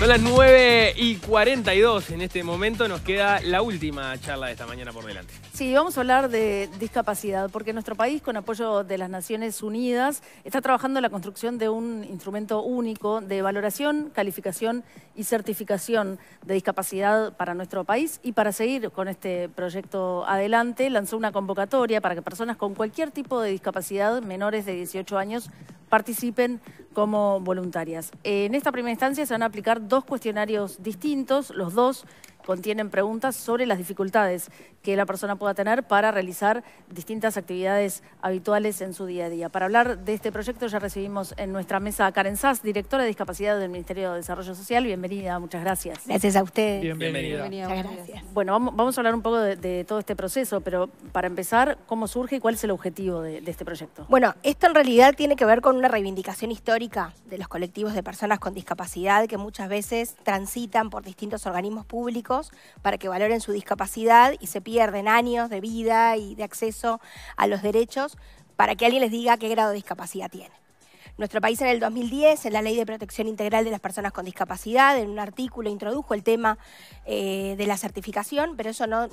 Son las 9 y 42 en este momento. Nos queda la última charla de esta mañana por delante. Sí, vamos a hablar de discapacidad, porque nuestro país, con apoyo de las Naciones Unidas, está trabajando en la construcción de un instrumento único de valoración, calificación y certificación de discapacidad para nuestro país. Y para seguir con este proyecto adelante, lanzó una convocatoria para que personas con cualquier tipo de discapacidad menores de 18 años participen como voluntarias. Eh, en esta primera instancia se van a aplicar dos cuestionarios distintos, los dos contienen preguntas sobre las dificultades que la persona pueda tener para realizar distintas actividades habituales en su día a día. Para hablar de este proyecto ya recibimos en nuestra mesa a Karen Sass, directora de Discapacidad del Ministerio de Desarrollo Social. Bienvenida, muchas gracias. Gracias a usted. Bienvenida. Muchas gracias. Bueno, vamos a hablar un poco de, todo este proceso, pero para empezar, ¿cómo surge y cuál es el objetivo de este proyecto? Bueno, esto en realidad tiene que ver con una reivindicación histórica de los colectivos de personas con discapacidad que muchas veces transitan por distintos organismos públicos para que valoren su discapacidad y se pierden años de vida y de acceso a los derechos para que alguien les diga qué grado de discapacidad tiene. Nuestro país en el 2010, en la Ley de Protección Integral de las Personas con Discapacidad, en un artículo introdujo el tema eh, de la certificación, pero eso no,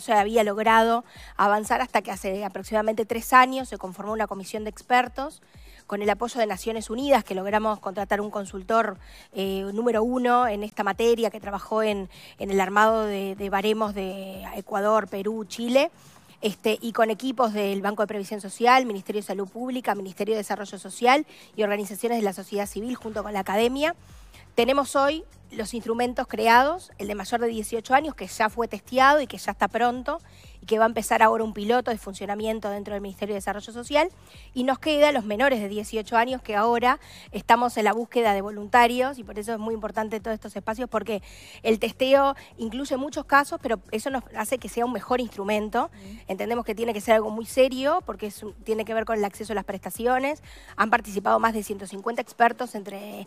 se había logrado avanzar hasta que hace aproximadamente tres años se conformó una comisión de expertos con el apoyo de Naciones Unidas, que logramos contratar un consultor eh, número uno en esta materia, que trabajó en, el armado de, baremos de Ecuador, Perú, Chile. Este, y con equipos del Banco de Previsión Social, Ministerio de Salud Pública, Ministerio de Desarrollo Social y organizaciones de la sociedad civil junto con la academia. Tenemos hoy los instrumentos creados, el de mayor de 18 años, que ya fue testeado y que ya está pronto, y que va a empezar ahora un piloto de funcionamiento dentro del Ministerio de Desarrollo Social, y nos queda los menores de 18 años, que ahora estamos en la búsqueda de voluntarios, y por eso es muy importante todos estos espacios, porque el testeo incluye muchos casos, pero eso nos hace que sea un mejor instrumento. Mm. Entendemos que tiene que ser algo muy serio, porque tiene que ver con el acceso a las prestaciones. Han participado más de 150 expertos, entre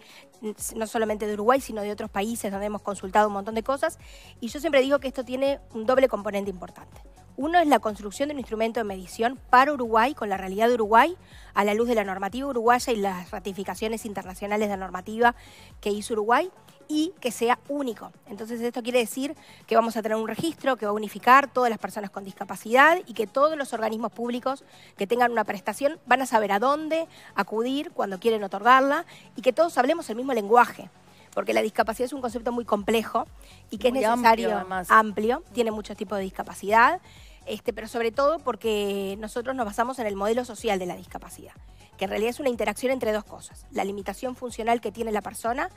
no solamente de Uruguay, sino de otros países países donde hemos consultado un montón de cosas, y yo siempre digo que esto tiene un doble componente importante. Uno es la construcción de un instrumento de medición para Uruguay, con la realidad de Uruguay, a la luz de la normativa uruguaya y las ratificaciones internacionales de la normativa que hizo Uruguay, y que sea único. Entonces esto quiere decir que vamos a tener un registro que va a unificar todas las personas con discapacidad y que todos los organismos públicos que tengan una prestación van a saber a dónde acudir cuando quieren otorgarla y que todos hablemos el mismo lenguaje porque la discapacidad es un concepto muy complejo y que es necesario amplio, amplio, tiene muchos tipos de discapacidad, este, pero sobre todo porque nosotros nos basamos en el modelo social de la discapacidad, que en realidad es una interacción entre dos cosas, la limitación funcional que tiene la persona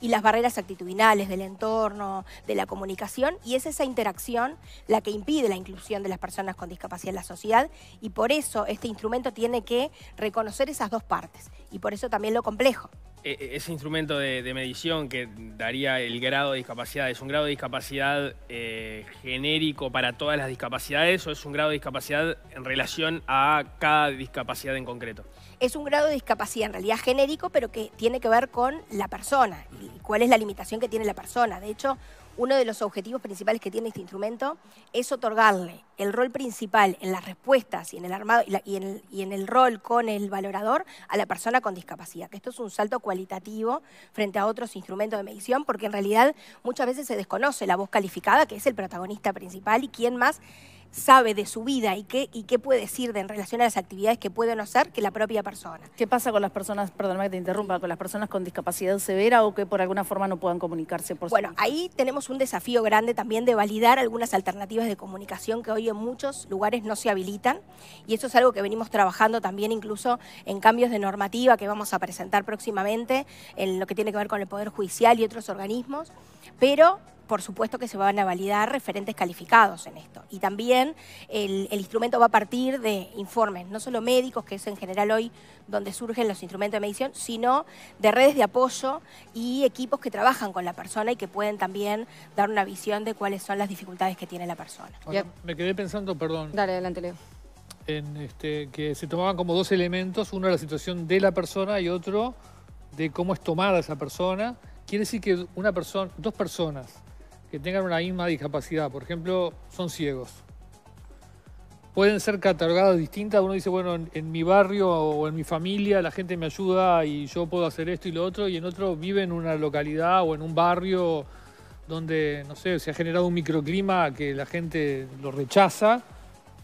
y las barreras actitudinales del entorno, de la comunicación, y es esa interacción la que impide la inclusión de las personas con discapacidad en la sociedad, y por eso este instrumento tiene que reconocer esas dos partes, y por eso también lo complejo, e-, e-, ese instrumento de, medición que daría el grado de discapacidad, ¿es un grado de discapacidad eh, genérico para todas las discapacidades o es un grado de discapacidad en relación a cada discapacidad en concreto? Es un grado de discapacidad en realidad genérico, pero que tiene que ver con la persona y cuál es la limitación que tiene la persona. De hecho, uno de los objetivos principales que tiene este instrumento es otorgarle el rol principal en las respuestas y en el armado y, en, el, rol con el valorador a la persona con discapacidad, que esto es un salto cualitativo frente a otros instrumentos de medición, porque en realidad muchas veces se desconoce la voz calificada, que es el protagonista principal, y quién más sabe de su vida y qué, y qué puede decir en relación a las actividades que puede no hacer que la propia persona. ¿Qué pasa con las personas, perdóname que te interrumpa, con las personas con discapacidad severa o que por alguna forma no puedan comunicarse por Bueno, ahí tenemos un desafío grande también de validar algunas alternativas de comunicación que hoy en muchos lugares no se habilitan. Y eso es algo que venimos trabajando también incluso en cambios de normativa que vamos a presentar próximamente en lo que tiene que ver con el Poder Judicial y otros organismos. Pero por supuesto que se van a validar referentes calificados en esto. Y también el, instrumento va a partir de informes, no solo médicos, que es en general hoy donde surgen los instrumentos de medición, sino de redes de apoyo y equipos que trabajan con la persona y que pueden también dar una visión de cuáles son las dificultades que tiene la persona. me quedé pensando, perdón. Dale, adelante, Leo. En este, que se tomaban como dos elementos, uno la situación de la persona y otro de cómo es tomada esa persona. Quiere decir que una persona, dos personas que tengan una misma discapacidad, por ejemplo, son ciegos, pueden ser catalogados distintas. Uno dice, bueno, en, mi barrio o en mi familia la gente me ayuda y yo puedo hacer esto y lo otro, y en otro vive en una localidad o en un barrio donde, no sé, se ha generado un microclima que la gente lo rechaza.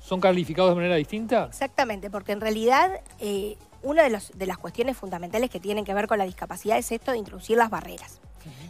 ¿Son calificados de manera distinta? Exactamente, porque en realidad eh, una de, de las cuestiones fundamentales que tienen que ver con la discapacidad es esto de introducir las barreras.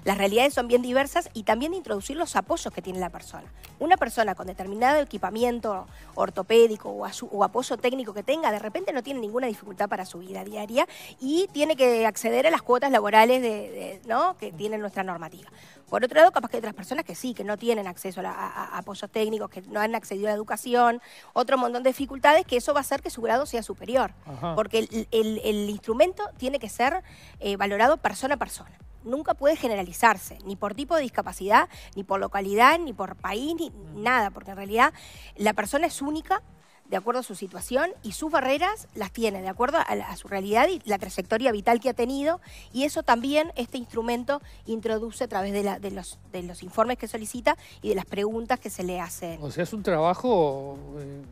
Las realidades son bien diversas y también introducir los apoyos que tiene la persona. Una persona con determinado equipamiento ortopédico o, apoyo técnico que tenga, de repente no tiene ninguna dificultad para su vida diaria y tiene que acceder a las cuotas laborales que tiene nuestra normativa. Por otro lado, capaz que hay otras personas que sí, que no tienen acceso a, apoyos técnicos, que no han accedido a educación, otro montón de dificultades, que eso va a hacer que su grado sea superior. Porque el, instrumento tiene que ser eh, valorado persona a persona nunca puede generalizarse, ni por tipo de discapacidad, ni por localidad, ni por país, ni mm. nada, porque en realidad la persona es única de acuerdo a su situación y sus barreras las tiene de acuerdo a, su realidad y la trayectoria vital que ha tenido y eso también este instrumento introduce a través de, los, de los, informes que solicita y de las preguntas que se le hacen. O sea, es un trabajo eh,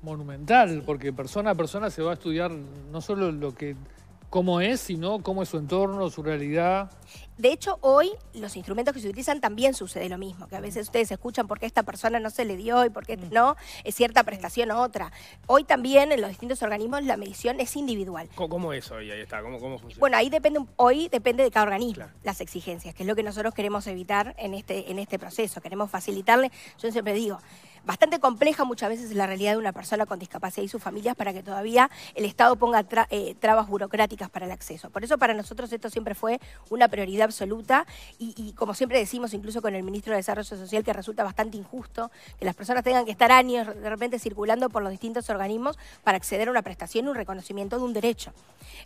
monumental porque persona a persona se va a estudiar no solo lo que cómo es, sino cómo es su entorno, su realidad. De hecho, hoy los instrumentos que se utilizan también sucede lo mismo, que a veces ustedes escuchan por qué esta persona no se le dio y por qué mm. no, es cierta prestación o otra. Hoy también en los distintos organismos la medición es individual. ¿Cómo es hoy? Ahí está, ¿cómo, funciona? Bueno, ahí depende, hoy depende de cada organismo las exigencias, que es lo que nosotros queremos evitar en este, en este proceso, queremos facilitarle, yo siempre digo, bastante compleja muchas veces la realidad de una persona con discapacidad y sus familias para que todavía el Estado ponga eh, trabas burocráticas para el acceso. Por eso para nosotros esto siempre fue una prioridad absoluta y, como siempre decimos incluso con el ministro de Desarrollo Social que resulta bastante injusto que las personas tengan que estar años de repente circulando por los distintos organismos para acceder a una prestación, un reconocimiento de un derecho.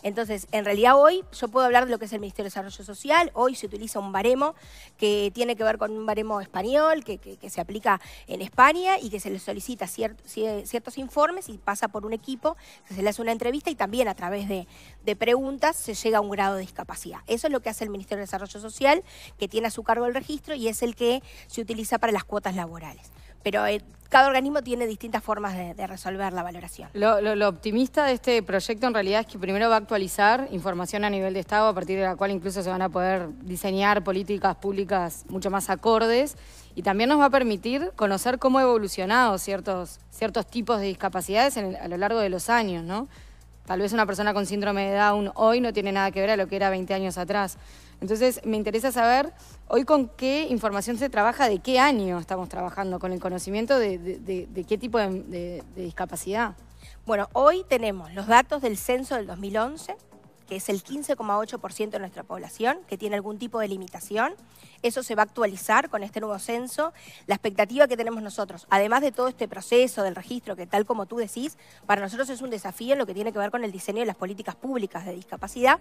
Entonces, en realidad hoy yo puedo hablar de lo que es el Ministerio de Desarrollo Social, hoy se utiliza un baremo que tiene que ver con un baremo español que se aplica en España y que se le solicita ciertos informes y pasa por un equipo, se le hace una entrevista y también a través de preguntas se llega a un grado de discapacidad. Eso es lo que hace el Ministerio de Desarrollo Social, que tiene a su cargo el registro y es el que se utiliza para las cuotas laborales pero eh, cada organismo tiene distintas formas de, resolver la valoración. Lo, optimista de este proyecto en realidad es que primero va a actualizar información a nivel de Estado, a partir de la cual incluso se van a poder diseñar políticas públicas mucho más acordes, y también nos va a permitir conocer cómo han evolucionado ciertos, ciertos tipos de discapacidades a lo largo de los años, ¿no? Tal vez una persona con síndrome de Down hoy no tiene nada que ver a lo que era 20 años atrás. Entonces, me interesa saber hoy con qué información se trabaja, de qué año estamos trabajando, con el conocimiento de, qué tipo de discapacidad. Bueno, hoy tenemos los datos del censo del 2011, que es el 15,8% de nuestra población, que tiene algún tipo de limitación. Eso se va a actualizar con este nuevo censo. La expectativa que tenemos nosotros, además de todo este proceso del registro, que tal como tú decís, para nosotros es un desafío en lo que tiene que ver con el diseño de las políticas públicas de discapacidad,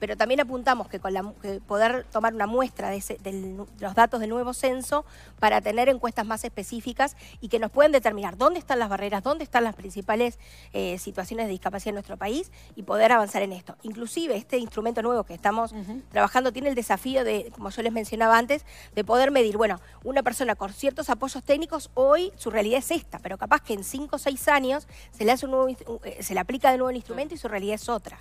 pero también apuntamos que con poder tomar una muestra de, los datos del nuevo censo para tener encuestas más específicas y que nos puedan determinar dónde están las barreras, dónde están las principales eh, situaciones de discapacidad en nuestro país y poder avanzar en esto inclusive este instrumento nuevo que estamos trabajando tiene el desafío de, como yo les mencionaba antes, de poder medir, bueno, una persona con ciertos apoyos técnicos hoy su realidad es esta, pero capaz que en cinco o seis años se le, hace un eh, se le aplica de nuevo el instrumento y su realidad es otra.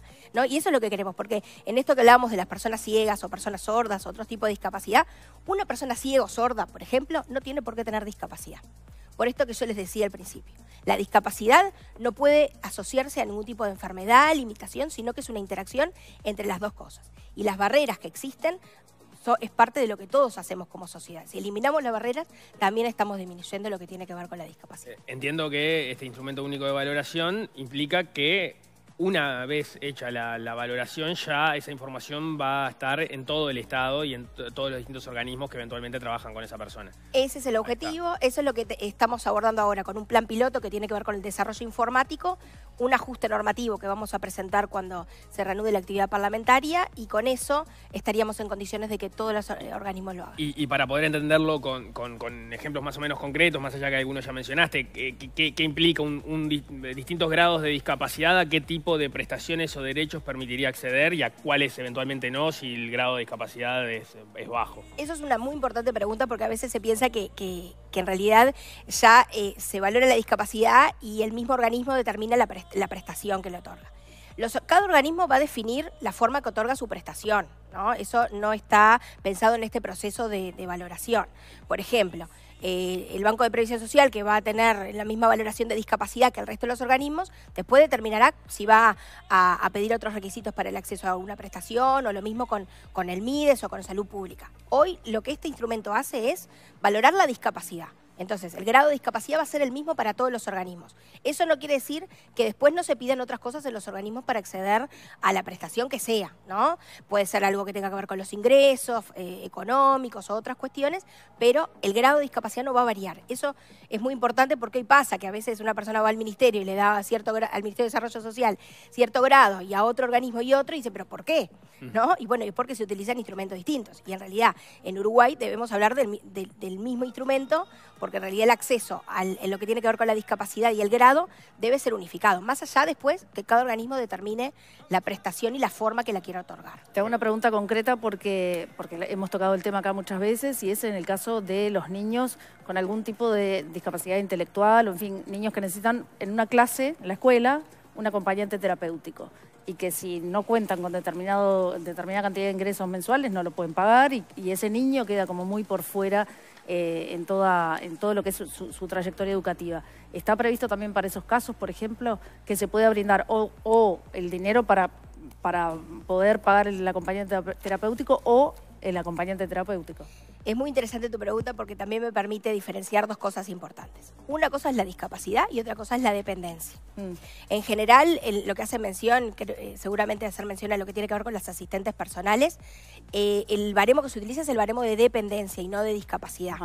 Y eso es lo que queremos, porque en esto que hablábamos de las personas ciegas o personas sordas, otro tipo de discapacidad, una persona ciega o sorda, por ejemplo, no tiene por qué tener discapacidad. Por esto que yo les decía al principio. La discapacidad no puede asociarse a ningún tipo de enfermedad, limitación, sino que es una interacción entre las dos cosas. Y las barreras que existen es parte de lo que todos hacemos como sociedad. Si eliminamos las barreras, también estamos disminuyendo lo que tiene que ver con la discapacidad. Eh, entiendo que este instrumento único de valoración implica que una vez hecha la, valoración, ya esa información va a estar en todo el Estado y en todos los distintos organismos que eventualmente trabajan con esa persona. Ese es el objetivo, eso es lo que estamos abordando ahora con un plan piloto que tiene que ver con el desarrollo informático, un ajuste normativo que vamos a presentar cuando se reanude la actividad parlamentaria y con eso estaríamos en condiciones de que todos los organismos lo hagan. Y, para poder entenderlo con, ejemplos más o menos concretos, más allá que algunos ya mencionaste, ¿qué, implica un, distintos grados de discapacidad? ¿Qué tipo de prestaciones o derechos permitiría acceder y a cuáles eventualmente no si el grado de discapacidad es, bajo? Eso es una muy importante pregunta porque a veces se piensa que, en realidad ya eh, se valora la discapacidad y el mismo organismo determina la, prestación que le otorga. cada organismo va a definir la forma que otorga su prestación, Eso no está pensado en este proceso de valoración. Por ejemplo, eh, el Banco de Previsión Social, que va a tener la misma valoración de discapacidad que el resto de los organismos, después determinará si va a, pedir otros requisitos para el acceso a una prestación o lo mismo con, con el MIDES o con salud pública. Hoy lo que este instrumento hace es valorar la discapacidad. Entonces, el grado de discapacidad va a ser el mismo para todos los organismos. Eso no quiere decir que después no se pidan otras cosas en los organismos para acceder a la prestación que sea, ¿no? Puede ser algo que tenga que ver con los ingresos eh, económicos o otras cuestiones, pero el grado de discapacidad no va a variar. Eso es muy importante porque hoy pasa que a veces una persona va al ministerio y le da cierto al Ministerio de Desarrollo Social cierto grado y a otro organismo y otro y dice, pero ¿por qué? ¿No? Y bueno, es porque se utilizan instrumentos distintos. Y en realidad, en Uruguay debemos hablar del, mismo instrumento porque en realidad el acceso a en lo que tiene que ver con la discapacidad y el grado debe ser unificado, más allá después que cada organismo determine la prestación y la forma que la quiera otorgar. Te hago una pregunta concreta porque, porque hemos tocado el tema acá muchas veces y es en el caso de los niños con algún tipo de discapacidad intelectual o en fin, niños que necesitan en una clase, en la escuela, un acompañante terapéutico y que si no cuentan con determinado, determinada cantidad de ingresos mensuales no lo pueden pagar y ese niño queda como muy por fuera eh, en, toda, en todo lo que es su, trayectoria educativa. ¿Está previsto también para esos casos, por ejemplo, que se pueda brindar o, el dinero para, para poder pagar el acompañante terapéutico o el acompañante terapéutico? Es muy interesante tu pregunta porque también me permite diferenciar dos cosas importantes. Una cosa es la discapacidad y otra cosa es la dependencia. Mm. En general, lo que hace mención, eh, seguramente hacer mención a lo que tiene que ver con las asistentes personales, eh, el baremo que se utiliza es el baremo de dependencia y no de discapacidad.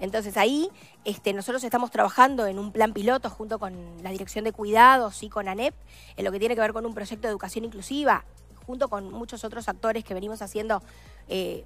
Entonces ahí este, nosotros estamos trabajando en un plan piloto junto con la Dirección de Cuidados y con ANEP, en lo que tiene que ver con un proyecto de educación inclusiva junto con muchos otros actores que venimos haciendo eh,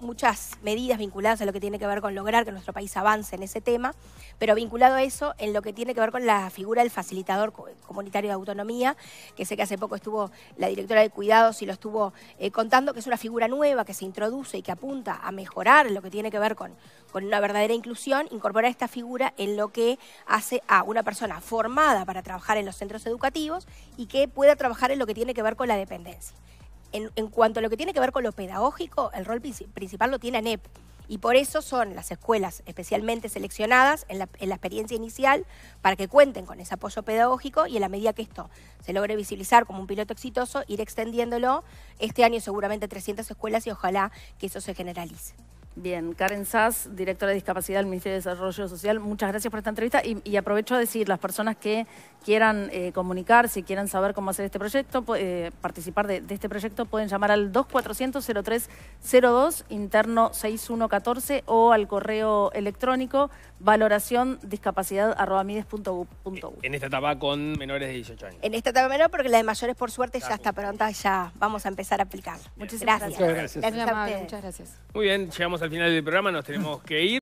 muchas medidas vinculadas a lo que tiene que ver con lograr que nuestro país avance en ese tema, pero vinculado a eso, en lo que tiene que ver con la figura del facilitador comunitario de autonomía, que sé que hace poco estuvo la directora de cuidados y lo estuvo eh, contando, que es una figura nueva que se introduce y que apunta a mejorar lo que tiene que ver con una verdadera inclusión, incorporar esta figura en lo que hace a una persona formada para trabajar en los centros educativos y que pueda trabajar en lo que tiene que ver con la dependencia. En, cuanto a lo que tiene que ver con lo pedagógico, el rol principal lo tiene ANEP. Y por eso son las escuelas especialmente seleccionadas en la, experiencia inicial para que cuenten con ese apoyo pedagógico y en la medida que esto se logre visibilizar como un piloto exitoso, ir extendiéndolo. Este año seguramente 300 escuelas y ojalá que eso se generalice. Bien, Karen Sass, directora de Discapacidad del Ministerio de Desarrollo Social, muchas gracias por esta entrevista y, aprovecho a decir, las personas que quieran eh, comunicar, si quieran saber cómo hacer este proyecto, eh, participar de, este proyecto, pueden llamar al 2400-0302, interno 6114 o al correo electrónico valoración En esta etapa con menores de 18 años. En esta etapa menor, porque la de mayores por suerte ya está pronta, ya vamos a empezar a aplicar. Muchas gracias. Muchas gracias. Muchas gracias. Muy bien, llegamos a al final del programa, nos tenemos que ir.